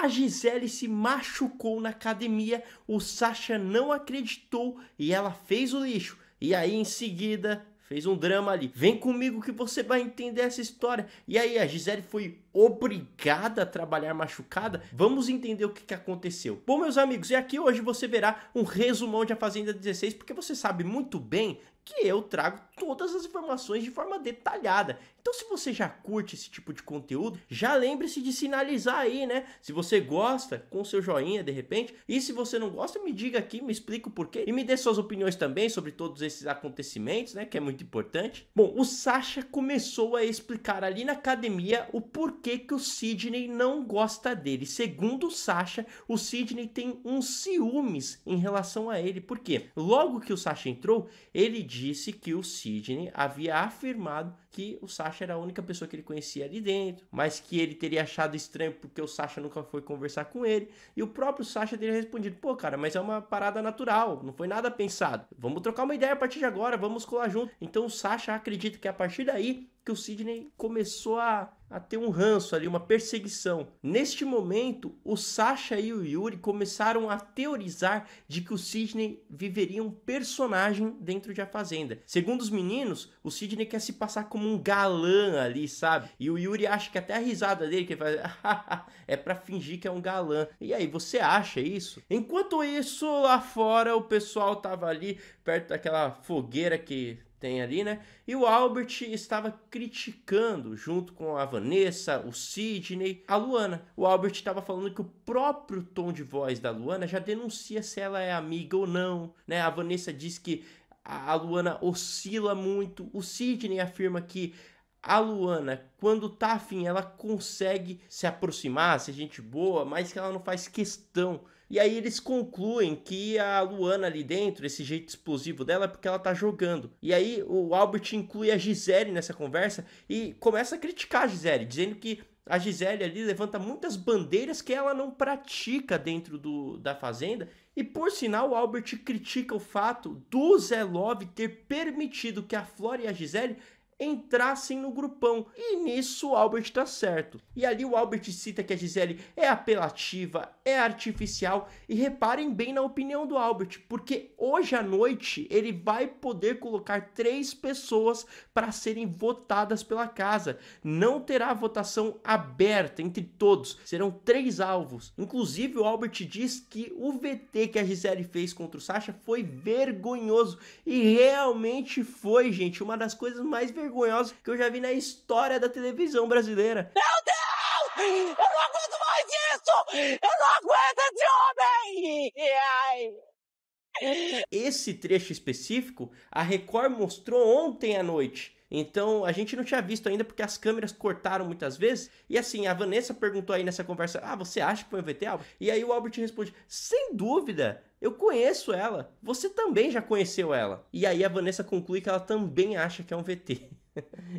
A Gisele se machucou na academia, o Sasha não acreditou e ela fez o lixo. E aí em seguida fez um drama ali. Vem comigo que você vai entender essa história. E aí a Gisele foi obrigada a trabalhar machucada? Vamos entender o que, que aconteceu. Bom, meus amigos, e aqui hoje você verá um resumão de A Fazenda 16, porque você sabe muito bem que eu trago todas as informações de forma detalhada. Então, se você já curte esse tipo de conteúdo, já lembre-se de sinalizar aí, né? Se você gosta, com seu joinha de repente. E se você não gosta, me diga aqui, me explica o porquê. E me dê suas opiniões também sobre todos esses acontecimentos, né? Que é muito importante. Bom, o Sasha começou a explicar ali na academia o porquê que o Sidney não gosta dele. Segundo o Sasha, o Sidney tem uns ciúmes em relação a ele. Por quê? Logo que o Sasha entrou, ele disse disse que o Sidney havia afirmado que o Sasha era a única pessoa que ele conhecia ali dentro, mas que ele teria achado estranho porque o Sasha nunca foi conversar com ele. E o próprio Sasha teria respondido: pô, cara, mas é uma parada natural, não foi nada pensado. Vamos trocar uma ideia a partir de agora, vamos colar junto. Então o Sasha acredita que a partir daí que o Sidney começou a, a ter um ranço ali, uma perseguição. Neste momento, o Sasha e o Yuri começaram a teorizar de que o Sidney viveria um personagem dentro de A Fazenda. Segundo os meninos, o Sidney quer se passar como um galã ali, sabe? E o Yuri acha que até a risada dele, que ele faz, é para fingir que é um galã. E aí, você acha isso? Enquanto isso, lá fora, o pessoal tava ali perto daquela fogueira que tem ali, né? E o Albert estava criticando, junto com a Vanessa, o Sidney, a Luana. O Albert estava falando que o próprio tom de voz da Luana já denuncia se ela é amiga ou não, né? A Vanessa diz que a Luana oscila muito, o Sidney afirma que a Luana, quando tá afim, ela consegue se aproximar, ser gente boa, mas que ela não faz questão e aí eles concluem que a Luana ali dentro, esse jeito explosivo dela, é porque ela tá jogando. E aí o Albert inclui a Gisele nessa conversa e começa a criticar a Gisele, dizendo que a Gisele ali levanta muitas bandeiras que ela não pratica dentro do, da fazenda. E por sinal, o Albert critica o fato do Zé Love ter permitido que a Flora e a Gisele entrassem no grupão. E nisso o Albert tá certo. E ali o Albert cita que a Gisele é apelativa, é artificial e reparem bem na opinião do Albert, porque hoje à noite ele vai poder colocar três pessoas para serem votadas pela casa. Não terá votação aberta entre todos, serão três alvos. Inclusive o Albert diz que o VT que a Gisele fez contra o Sasha foi vergonhoso e realmente foi, gente, uma das coisas mais vergonhosas vergonhosa que eu já vi na história da televisão brasileira. Meu Deus! Eu não aguento mais isso! Eu não aguento esse homem! Ai. Esse trecho específico, a Record mostrou ontem à noite. Então a gente não tinha visto ainda porque as câmeras cortaram muitas vezes. E assim, a Vanessa perguntou aí nessa conversa: Ah, você acha que foi um VT, Albert? E aí o Albert responde: Sem dúvida, eu conheço ela. Você também já conheceu ela. E aí a Vanessa conclui que ela também acha que é um VT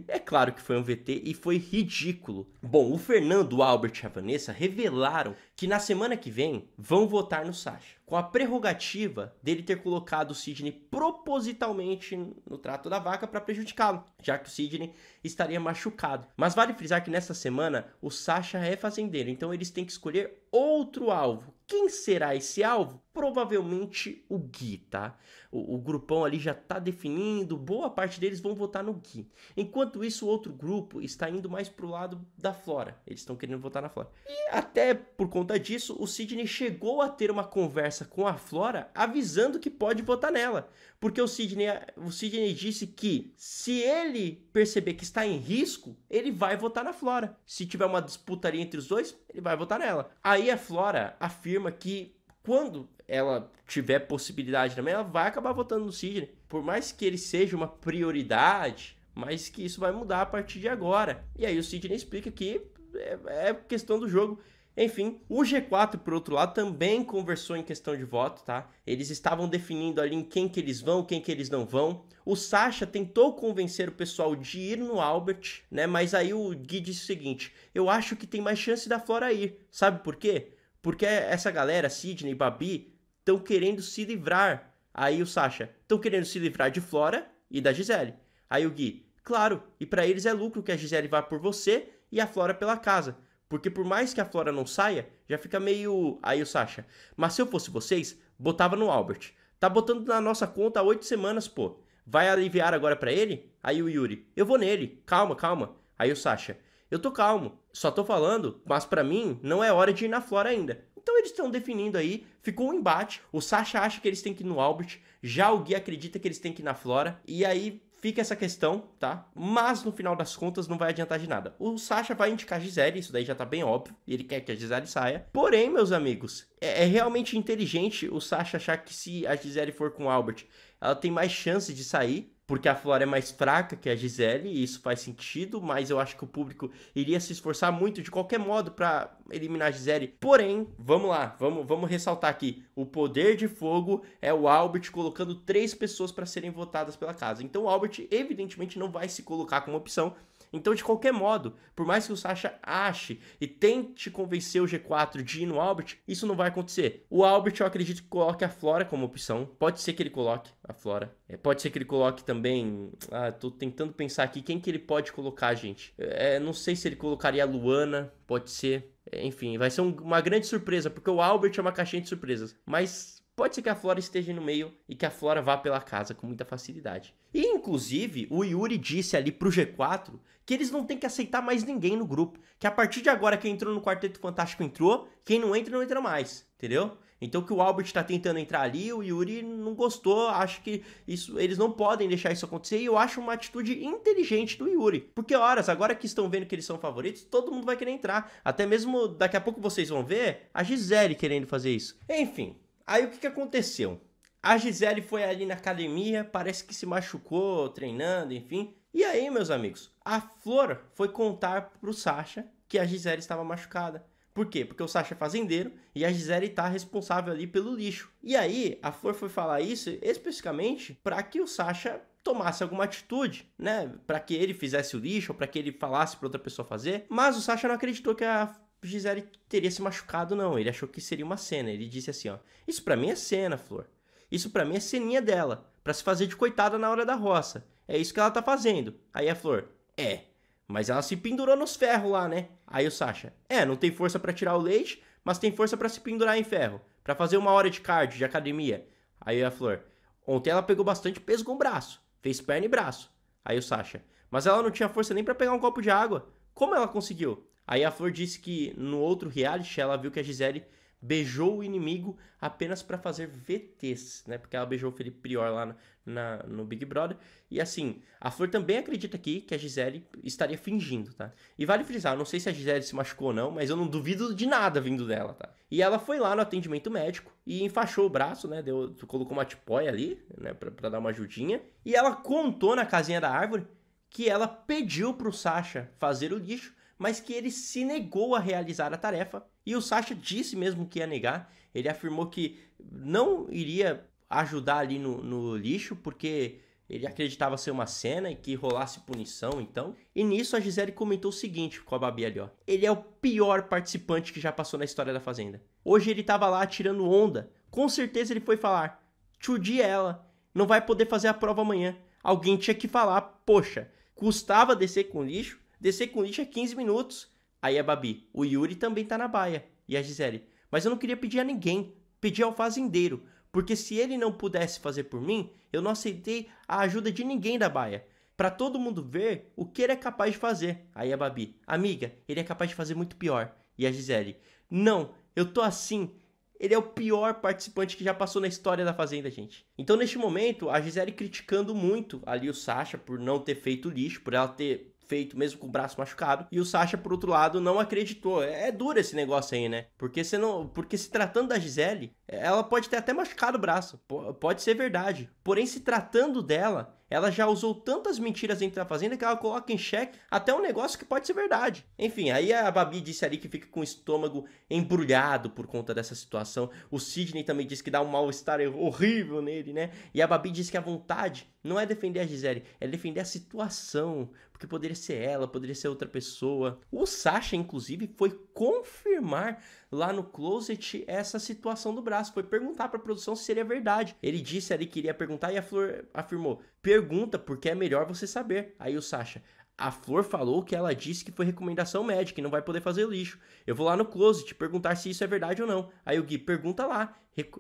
é claro que foi um VT e foi ridículo. Bom, o Fernando, o Albert e a Vanessa revelaram que na semana que vem vão votar no Sasha, com a prerrogativa dele ter colocado o Sidney propositalmente no trato da vaca para prejudicá-lo, já que o Sidney estaria machucado. Mas vale frisar que nessa semana o Sasha é fazendeiro, então eles têm que escolher outro alvo quem será esse alvo? Provavelmente o Gui, tá? O, o, grupão ali já tá definindo, boa parte deles vão votar no Gui. Enquanto isso, o outro grupo está indo mais pro lado da Flora. Eles estão querendo votar na Flora. E até por conta disso, o Sidney chegou a ter uma conversa com a Flora avisando que pode votar nela. Porque o Sidney, o Sidney disse que se ele perceber que está em risco, ele vai votar na Flora. Se tiver uma disputa ali entre os dois, ele vai votar nela. Aí a Flora afirma afirma que quando ela tiver possibilidade também, ela vai acabar votando no Sidney. Por mais que ele seja uma prioridade, mas que isso vai mudar a partir de agora. E aí o Sidney explica que é, é questão do jogo. Enfim, o G4, por outro lado, também conversou em questão de voto, tá? Eles estavam definindo ali em quem que eles vão, quem que eles não vão. O Sasha tentou convencer o pessoal de ir no Albert, né? Mas aí o Gui disse o seguinte: eu acho que tem mais chance da Flora ir. Sabe por quê? Porque essa galera, Sidney, Babi, estão querendo se livrar. Aí o Sasha, estão querendo se livrar de Flora e da Gisele. Aí o Gui, claro, e para eles é lucro que a Gisele vá por você e a Flora pela casa. Porque por mais que a Flora não saia, já fica meio. Aí o Sasha, mas se eu fosse vocês, botava no Albert. Tá botando na nossa conta há oito semanas, pô. Vai aliviar agora para ele? Aí o Yuri, eu vou nele, calma, calma. Aí o Sasha, eu tô calmo, só tô falando, mas para mim não é hora de ir na Flora ainda. Então eles estão definindo aí, ficou um embate. O Sasha acha que eles têm que ir no Albert, já o Gui acredita que eles têm que ir na Flora, e aí fica essa questão, tá? Mas no final das contas não vai adiantar de nada. O Sasha vai indicar a Gisele, isso daí já tá bem óbvio, ele quer que a Gisele saia. Porém, meus amigos, é, é realmente inteligente o Sasha achar que se a Gisele for com o Albert, ela tem mais chance de sair porque a Flora é mais fraca que a Gisele, e isso faz sentido, mas eu acho que o público iria se esforçar muito de qualquer modo para eliminar a Gisele. Porém, vamos lá, vamos, vamos ressaltar aqui: o poder de fogo é o Albert colocando três pessoas para serem votadas pela casa. Então o Albert, evidentemente, não vai se colocar como opção, então, de qualquer modo, por mais que o Sasha ache e tente convencer o G4 de ir no Albert, isso não vai acontecer. O Albert, eu acredito que coloque a Flora como opção. Pode ser que ele coloque a Flora. É, pode ser que ele coloque também. Ah, tô tentando pensar aqui quem que ele pode colocar, gente. É, não sei se ele colocaria a Luana, pode ser. É, enfim, vai ser um, uma grande surpresa, porque o Albert é uma caixinha de surpresas. Mas pode ser que a Flora esteja no meio e que a Flora vá pela casa com muita facilidade. E inclusive, o Yuri disse ali pro G4 que eles não têm que aceitar mais ninguém no grupo, que a partir de agora quem entrou no Quarteto Fantástico entrou, quem não entra não entra mais, entendeu? Então que o Albert tá tentando entrar ali, o Yuri não gostou, acho que isso eles não podem deixar isso acontecer e eu acho uma atitude inteligente do Yuri. Porque horas, agora que estão vendo que eles são favoritos, todo mundo vai querer entrar. Até mesmo daqui a pouco vocês vão ver a Gisele querendo fazer isso. Enfim, Aí o que, que aconteceu? A Gisele foi ali na academia, parece que se machucou treinando, enfim. E aí, meus amigos, a Flor foi contar pro Sasha que a Gisele estava machucada. Por quê? Porque o Sasha é fazendeiro e a Gisele está responsável ali pelo lixo. E aí, a Flor foi falar isso especificamente para que o Sasha tomasse alguma atitude, né? Para que ele fizesse o lixo, para que ele falasse para outra pessoa fazer. Mas o Sasha não acreditou que a Gisele teria se machucado, não. Ele achou que seria uma cena. Ele disse assim, ó. Isso para mim é cena, Flor. Isso para mim é ceninha dela. para se fazer de coitada na hora da roça. É isso que ela tá fazendo. Aí a Flor, é. Mas ela se pendurou nos ferros lá, né? Aí o Sasha, é, não tem força para tirar o leite, mas tem força para se pendurar em ferro. para fazer uma hora de cardio, de academia. Aí a Flor, ontem ela pegou bastante peso com o braço. Fez perna e braço. Aí o Sasha, mas ela não tinha força nem para pegar um copo de água. Como ela conseguiu? Aí a Flor disse que no outro reality ela viu que a Gisele beijou o inimigo apenas para fazer VTs, né? Porque ela beijou o Felipe Prior lá na, na, no Big Brother. E assim, a Flor também acredita aqui que a Gisele estaria fingindo, tá? E vale frisar, não sei se a Gisele se machucou ou não, mas eu não duvido de nada vindo dela, tá? E ela foi lá no atendimento médico e enfaixou o braço, né? Deu, colocou uma tipóia ali, né? Pra, pra dar uma ajudinha. E ela contou na casinha da árvore que ela pediu pro Sasha fazer o lixo mas que ele se negou a realizar a tarefa. E o Sasha disse mesmo que ia negar. Ele afirmou que não iria ajudar ali no, no lixo, porque ele acreditava ser uma cena e que rolasse punição, então. E nisso a Gisele comentou o seguinte com a Babi ali, ó. Ele é o pior participante que já passou na história da Fazenda. Hoje ele tava lá tirando onda. Com certeza ele foi falar. Tchudi é ela. Não vai poder fazer a prova amanhã. Alguém tinha que falar, poxa, custava descer com lixo Descer com lixo é 15 minutos. Aí a é Babi, o Yuri também tá na baia. E a Gisele, mas eu não queria pedir a ninguém. pedir ao fazendeiro. Porque se ele não pudesse fazer por mim, eu não aceitei a ajuda de ninguém da baia. Para todo mundo ver o que ele é capaz de fazer. Aí a é Babi, amiga, ele é capaz de fazer muito pior. E a Gisele, não, eu tô assim. Ele é o pior participante que já passou na história da Fazenda, gente. Então, neste momento, a Gisele criticando muito ali o Sasha por não ter feito lixo, por ela ter feito, mesmo com o braço machucado. E o Sasha, por outro lado, não acreditou. É, é duro esse negócio aí, né? Porque você não. Porque se tratando da Gisele, ela pode ter até machucado o braço. P pode ser verdade. Porém, se tratando dela, ela já usou tantas mentiras dentro da fazenda que ela coloca em xeque até um negócio que pode ser verdade. Enfim, aí a Babi disse ali que fica com o estômago embrulhado por conta dessa situação. O Sidney também disse que dá um mal-estar horrível nele, né? E a Babi disse que a vontade não é defender a Gisele, é defender a situação porque poderia ser ela, poderia ser outra pessoa. O Sasha, inclusive, foi confirmar lá no closet essa situação do braço, foi perguntar para a produção se seria verdade. Ele disse ali que iria perguntar e a Flor afirmou: "Pergunta, porque é melhor você saber". Aí o Sasha: a Flor falou que ela disse que foi recomendação médica e não vai poder fazer lixo. Eu vou lá no closet perguntar se isso é verdade ou não. Aí o Gui pergunta lá.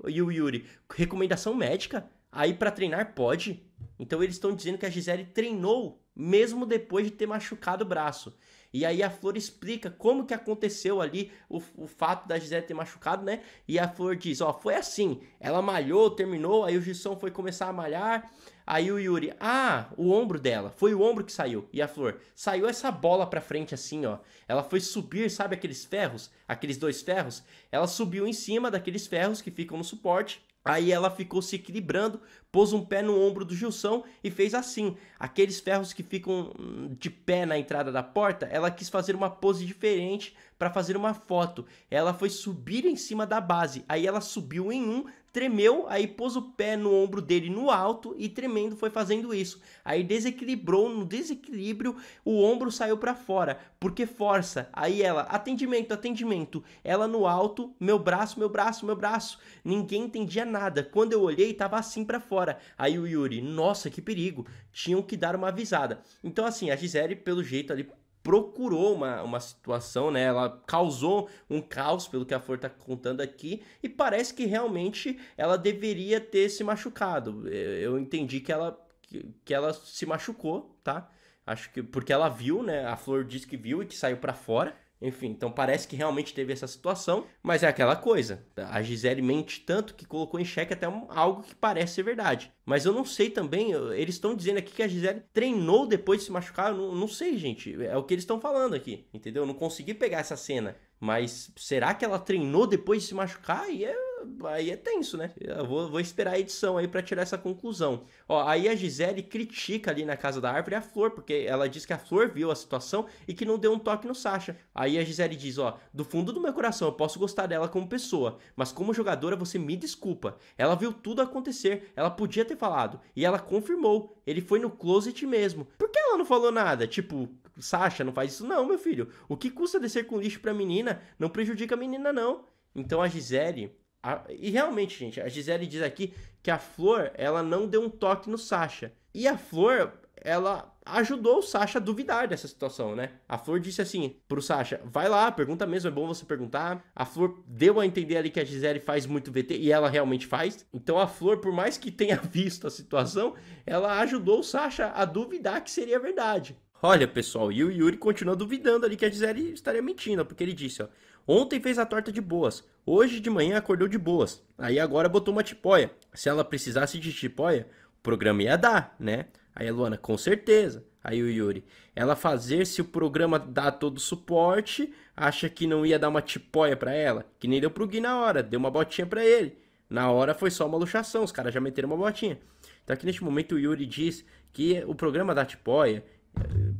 E o Yuri, recomendação médica? Aí para treinar pode? Então eles estão dizendo que a Gisele treinou mesmo depois de ter machucado o braço. E aí a Flor explica como que aconteceu ali o, o fato da Gisele ter machucado, né? E a Flor diz, ó, foi assim, ela malhou, terminou, aí o Gilson foi começar a malhar, aí o Yuri, ah, o ombro dela, foi o ombro que saiu. E a Flor, saiu essa bola pra frente assim, ó. Ela foi subir, sabe aqueles ferros, aqueles dois ferros? Ela subiu em cima daqueles ferros que ficam no suporte, Aí ela ficou se equilibrando, pôs um pé no ombro do Gilson e fez assim. Aqueles ferros que ficam hum, de pé na entrada da porta, ela quis fazer uma pose diferente para fazer uma foto. Ela foi subir em cima da base. Aí ela subiu em um, tremeu, aí pôs o pé no ombro dele no alto e tremendo foi fazendo isso. Aí desequilibrou, no desequilíbrio o ombro saiu para fora, porque força. Aí ela, atendimento, atendimento. Ela no alto, meu braço, meu braço, meu braço. Ninguém entendia nada. Quando eu olhei, tava assim para fora. Aí o Yuri, nossa, que perigo. Tinham que dar uma avisada. Então assim, a Gisele, pelo jeito ali procurou uma, uma situação, né? Ela causou um caos, pelo que a Flor tá contando aqui, e parece que realmente ela deveria ter se machucado. Eu, eu entendi que ela, que, que ela se machucou, tá? Acho que porque ela viu, né? A Flor disse que viu e que saiu para fora. Enfim, então parece que realmente teve essa situação, mas é aquela coisa. A Gisele mente tanto que colocou em xeque até um, algo que parece ser verdade. Mas eu não sei também, eles estão dizendo aqui que a Gisele treinou depois de se machucar, eu não, não sei, gente. É o que eles estão falando aqui, entendeu? Eu não consegui pegar essa cena. Mas será que ela treinou depois de se machucar? E é aí é tenso, né? Eu vou, vou esperar a edição aí para tirar essa conclusão. Ó, aí a Gisele critica ali na casa da árvore a Flor, porque ela diz que a Flor viu a situação e que não deu um toque no Sasha. Aí a Gisele diz, ó, do fundo do meu coração eu posso gostar dela como pessoa, mas como jogadora você me desculpa. Ela viu tudo acontecer, ela podia ter falado e ela confirmou. Ele foi no closet mesmo. Por que ela não falou nada? Tipo, Sasha, não faz isso não, meu filho. O que custa descer com lixo pra menina não prejudica a menina não. Então a Gisele, a, e realmente, gente, a Gisele diz aqui que a Flor, ela não deu um toque no Sasha. E a Flor, ela ajudou o Sasha a duvidar dessa situação, né? A Flor disse assim pro Sasha: vai lá, pergunta mesmo, é bom você perguntar. A Flor deu a entender ali que a Gisele faz muito VT e ela realmente faz. Então a Flor, por mais que tenha visto a situação, ela ajudou o Sasha a duvidar que seria verdade. Olha, pessoal, e o Yuri continua duvidando ali que a Gisele estaria mentindo, porque ele disse, ó. Ontem fez a torta de boas, hoje de manhã acordou de boas. Aí agora botou uma tipóia. Se ela precisasse de tipóia, o programa ia dar, né? Aí a Luana, com certeza. Aí o Yuri, ela fazer se o programa dá todo o suporte, acha que não ia dar uma tipóia para ela, que nem deu pro Gui na hora, deu uma botinha para ele. Na hora foi só uma luxação, os caras já meteram uma botinha. Então aqui neste momento o Yuri diz que o programa da tipóia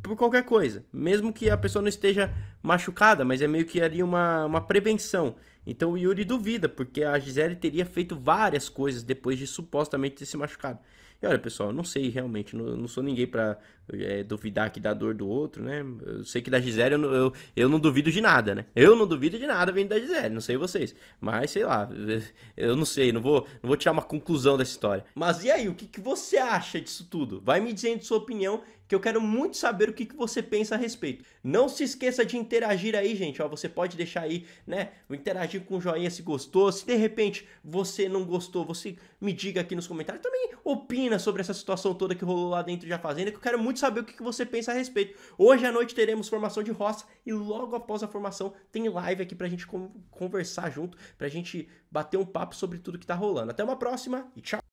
por qualquer coisa, mesmo que a pessoa não esteja machucada, mas é meio que ali uma, uma prevenção. Então o Yuri duvida, porque a Gisele teria feito várias coisas depois de supostamente ter se machucado. E olha, pessoal, eu não sei realmente, não, não sou ninguém para é, duvidar aqui da dor do outro, né? Eu sei que da Gisele eu, eu, eu, não duvido de nada, né? Eu não duvido de nada vindo da Gisele, não sei vocês. Mas sei lá, eu não sei, não vou, não vou tirar uma conclusão dessa história. Mas e aí, o que, que você acha disso tudo? Vai me dizendo sua opinião que eu quero muito saber o que, que você pensa a respeito. Não se esqueça de interagir aí, gente. Ó, você pode deixar aí, né? Interagir com o joinha se gostou. Se de repente você não gostou, você me diga aqui nos comentários. Também opina sobre essa situação toda que rolou lá dentro da fazenda, que eu quero muito muito saber o que você pensa a respeito. Hoje à noite teremos formação de roça e logo após a formação tem live aqui pra gente conversar junto, pra gente bater um papo sobre tudo que tá rolando. Até uma próxima e tchau!